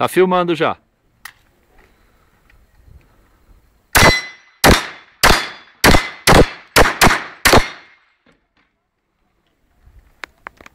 Tá filmando já.